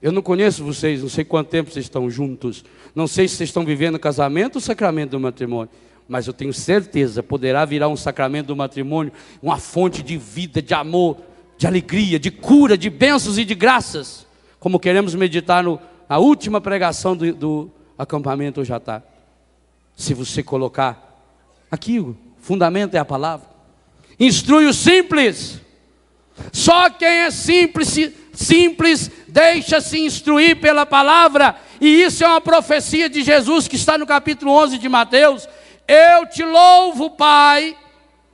Eu não conheço vocês, não sei quanto tempo vocês estão juntos, não sei se vocês estão vivendo casamento ou sacramento do matrimônio, mas eu tenho certeza, poderá virar um sacramento do matrimônio, uma fonte de vida, de amor, de alegria, de cura, de bênçãos e de graças, como queremos meditar no, na última pregação do, do acampamento hoje à tarde. Se você colocar aqui, o fundamento é a palavra. Instrui o simples. Só quem é simples, simples deixa-se instruir pela palavra, e isso é uma profecia de Jesus que está no capítulo 11 de Mateus. Eu te louvo, Pai,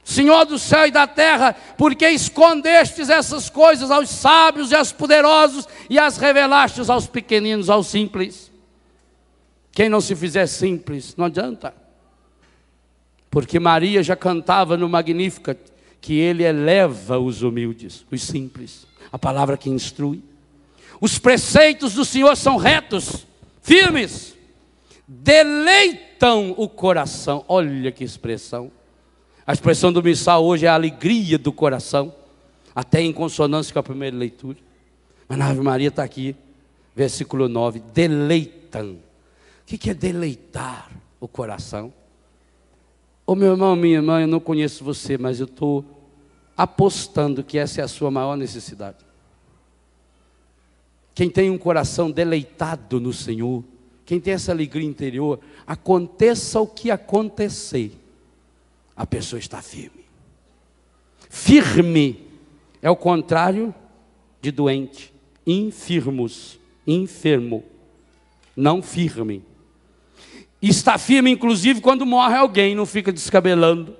Senhor do céu e da terra, porque escondestes essas coisas aos sábios e aos poderosos e as revelastes aos pequeninos, aos simples. Quem não se fizer simples, não adianta. Porque Maria já cantava no Magnífica que ele eleva os humildes, os simples, a palavra que instrui. Os preceitos do Senhor são retos, firmes, deleitam o coração. Olha que expressão. A expressão do missal hoje é a alegria do coração, até em consonância com a primeira leitura. Mas na Ave Maria está aqui, versículo 9: deleitam. O que é deleitar o coração? Ô oh, meu irmão, minha irmã, eu não conheço você, mas eu estou apostando que essa é a sua maior necessidade. Quem tem um coração deleitado no Senhor, quem tem essa alegria interior, aconteça o que acontecer, a pessoa está firme. Firme é o contrário de doente, infirmos, enfermo, não firme. Está firme, inclusive, quando morre alguém, não fica descabelando.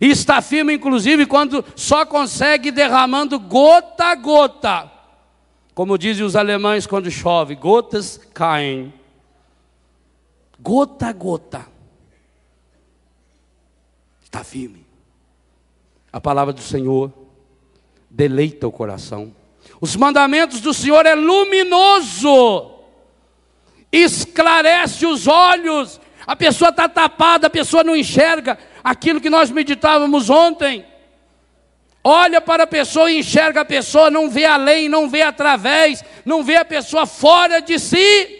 Está firme, inclusive, quando só consegue derramando gota a gota. Como dizem os alemães quando chove, gotas caem. Gota a gota. Está firme. A palavra do Senhor deleita o coração. Os mandamentos do Senhor é luminoso. Esclarece os olhos. A pessoa está tapada, a pessoa não enxerga aquilo que nós meditávamos ontem. Olha para a pessoa e enxerga a pessoa, não vê além, não vê através, não vê a pessoa fora de si.